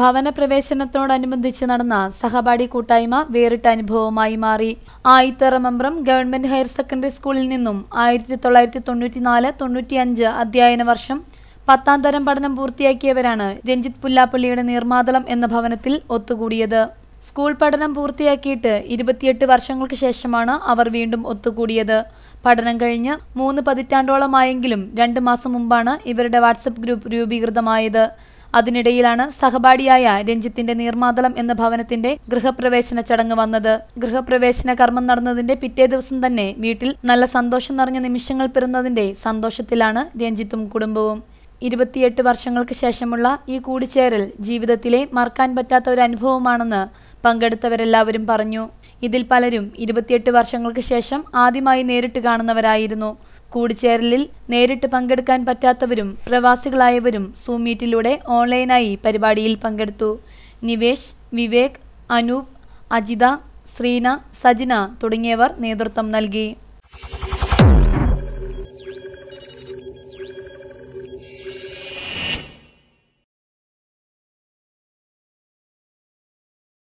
ഭവന പ്രവേശനത്തോടനുബന്ധിച്ച് നടന്ന സഹപാഠി കൂട്ടായ്മ വേറിട്ട അനുഭവമായി മാറി Ayithara Mambram government higher secondary സ്കൂളിൽ നിന്നും ആയിരത്തി തൊള്ളായിരത്തി തൊണ്ണൂറ്റിനാല് തൊണ്ണൂറ്റിയഞ്ച് അധ്യയന വർഷം പത്താം തരം പഠനം പൂർത്തിയാക്കിയവരാണ് രഞ്ജിത്ത് പുല്ലാപ്പള്ളിയുടെ നീർമാതളം എന്ന ഭവനത്തിൽ ഒത്തുകൂടിയത് സ്കൂൾ പഠനം പൂർത്തിയാക്കിയിട്ട് ഇരുപത്തിയെട്ട് വർഷങ്ങൾക്ക് ശേഷമാണ് അവർ വീണ്ടും ഒത്തുകൂടിയത് പഠനം കഴിഞ്ഞ് മൂന്ന് പതിറ്റാണ്ടോളമായെങ്കിലും രണ്ട് മാസം മുമ്പാണ് ഇവരുടെ വാട്സപ്പ് ഗ്രൂപ്പ് രൂപീകൃതമായത് അതിനിടയിലാണ് സഹപാഠിയായ രഞ്ജിത്തിന്റെ നീർമാതളം എന്ന ഭവനത്തിന്റെ ഗൃഹപ്രവേശന ചടങ്ങ് വന്നത് ഗൃഹപ്രവേശന കർമ്മം നടന്നതിന്റെ പിറ്റേ ദിവസം തന്നെ വീട്ടിൽ നല്ല സന്തോഷം നിറഞ്ഞ നിമിഷങ്ങൾ പിറന്നതിന്റെ സന്തോഷത്തിലാണ് രഞ്ജിത്തും കുടുംബവും ഇരുപത്തിയെട്ട് വർഷങ്ങൾക്ക് ശേഷമുള്ള ഈ കൂടിച്ചേരൽ ജീവിതത്തിലെ മറക്കാൻ പറ്റാത്ത ഒരു അനുഭവമാണെന്ന് പങ്കെടുത്തവരെല്ലാവരും പറഞ്ഞു ഇതിൽ പലരും ഇരുപത്തിയെട്ട് വർഷങ്ങൾക്ക് ശേഷം ആദ്യമായി നേരിട്ട് കാണുന്നവരായിരുന്നു കൂടിച്ചേരലിൽ നേരിട്ട് പങ്കെടുക്കാൻ പറ്റാത്തവരും പ്രവാസികളായവരും സൂമീറ്റിലൂടെ ഓൺലൈനായി പരിപാടിയിൽ പങ്കെടുത്തു നിവേഷ് വിവേക് അനൂപ് അജിത ശ്രീന സജിന തുടങ്ങിയവർ നേതൃത്വം നൽകി